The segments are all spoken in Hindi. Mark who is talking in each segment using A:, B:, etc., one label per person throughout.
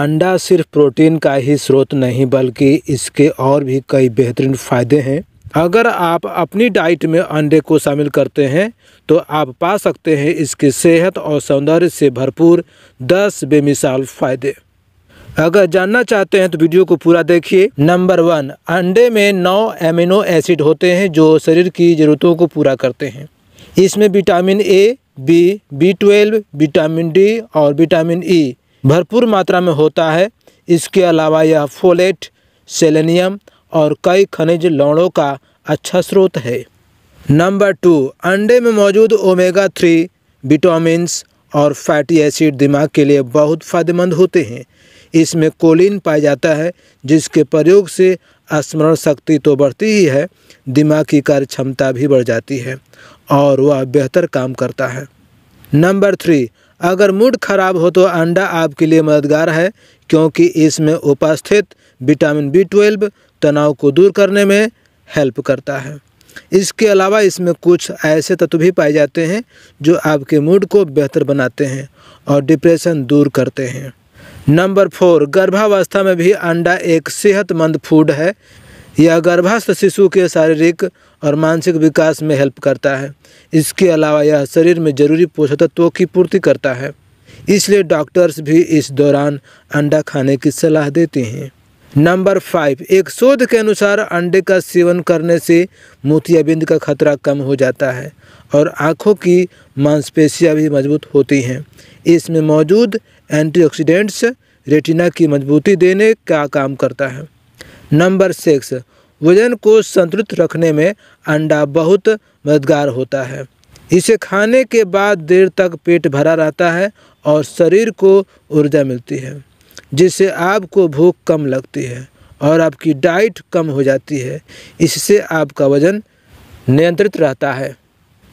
A: अंडा सिर्फ प्रोटीन का ही स्रोत नहीं बल्कि इसके और भी कई बेहतरीन फ़ायदे हैं अगर आप अपनी डाइट में अंडे को शामिल करते हैं तो आप पा सकते हैं इसके सेहत और सौंदर्य से भरपूर दस बेमिसाल फ़ायदे अगर जानना चाहते हैं तो वीडियो को पूरा देखिए नंबर वन अंडे में नौ एमिनो एसिड होते हैं जो शरीर की ज़रूरतों को पूरा करते हैं इसमें vitamin A B B twelve vitamin D और विटामिन ई भरपूर मात्रा में होता है इसके अलावा यह फोलेट सेलेनियम और कई खनिज लौड़ों का अच्छा स्रोत है नंबर टू अंडे में मौजूद ओमेगा थ्री विटामिन और फैटी एसिड दिमाग के लिए बहुत फायदेमंद होते हैं इसमें कोलिन पाया जाता है जिसके प्रयोग से स्मरण शक्ति तो बढ़ती ही है दिमाग की कार्य क्षमता भी बढ़ जाती है और वह बेहतर काम करता है नंबर थ्री अगर मूड खराब हो तो अंडा आपके लिए मददगार है क्योंकि इसमें उपस्थित विटामिन बी ट्वेल्व तनाव को दूर करने में हेल्प करता है इसके अलावा इसमें कुछ ऐसे तत्व भी पाए जाते हैं जो आपके मूड को बेहतर बनाते हैं और डिप्रेशन दूर करते हैं नंबर फोर गर्भावस्था में भी अंडा एक सेहतमंद फूड है यह गर्भस्थ शिशु के शारीरिक और मानसिक विकास में हेल्प करता है इसके अलावा यह शरीर में जरूरी पोषक तत्वों की पूर्ति करता है इसलिए डॉक्टर्स भी इस दौरान अंडा खाने की सलाह देते हैं नंबर फाइव एक शोध के अनुसार अंडे का सेवन करने से मोतियाबिंद का खतरा कम हो जाता है और आँखों की मांसपेशियाँ भी मजबूत होती हैं इसमें मौजूद एंटीऑक्सीडेंट्स रेटिना की मजबूती देने का काम करता है नंबर सिक्स वजन को संतुलित रखने में अंडा बहुत मददगार होता है इसे खाने के बाद देर तक पेट भरा रहता है और शरीर को ऊर्जा मिलती है जिससे आपको भूख कम लगती है और आपकी डाइट कम हो जाती है इससे आपका वज़न नियंत्रित रहता है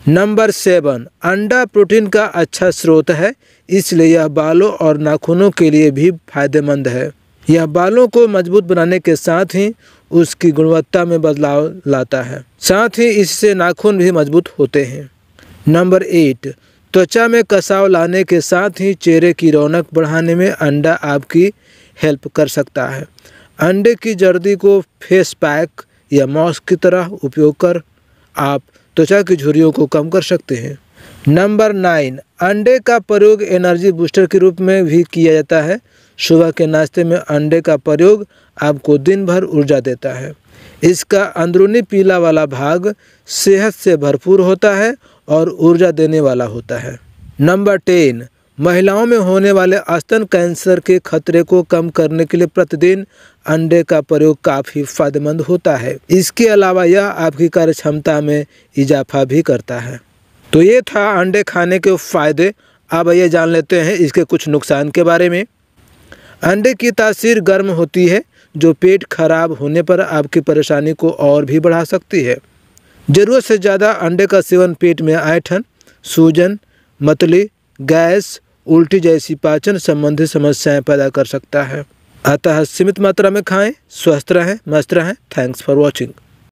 A: नंबर सेवन अंडा प्रोटीन का अच्छा स्रोत है इसलिए यह बालों और नाखूनों के लिए भी फायदेमंद है यह बालों को मजबूत बनाने के साथ ही उसकी गुणवत्ता में बदलाव लाता है साथ ही इससे नाखून भी मजबूत होते हैं नंबर एट त्वचा में कसाव लाने के साथ ही चेहरे की रौनक बढ़ाने में अंडा आपकी हेल्प कर सकता है अंडे की जर्दी को फेस पैक या मॉस्क की तरह उपयोग कर आप त्वचा की झुरियों को कम कर सकते हैं नंबर नाइन अंडे का प्रयोग एनर्जी बूस्टर के रूप में भी किया जाता है सुबह के नाश्ते में अंडे का प्रयोग आपको दिन भर ऊर्जा देता है इसका अंदरूनी पीला वाला भाग सेहत से भरपूर होता है और ऊर्जा देने वाला होता है नंबर टेन महिलाओं में होने वाले स्तन कैंसर के खतरे को कम करने के लिए प्रतिदिन अंडे का प्रयोग काफ़ी फायदेमंद होता है इसके अलावा यह आपकी कार्य क्षमता में इजाफा भी करता है तो ये था अंडे खाने के फ़ायदे अब ये जान लेते हैं इसके कुछ नुकसान के बारे में अंडे की तासीर गर्म होती है जो पेट खराब होने पर आपकी परेशानी को और भी बढ़ा सकती है ज़रूरत से ज़्यादा अंडे का सेवन पेट में आयठन सूजन मतली गैस उल्टी जैसी पाचन संबंधी समस्याएं पैदा कर सकता है अतः सीमित मात्रा में खाएं स्वस्थ रहें मस्त रहें थैंक्स फॉर वॉचिंग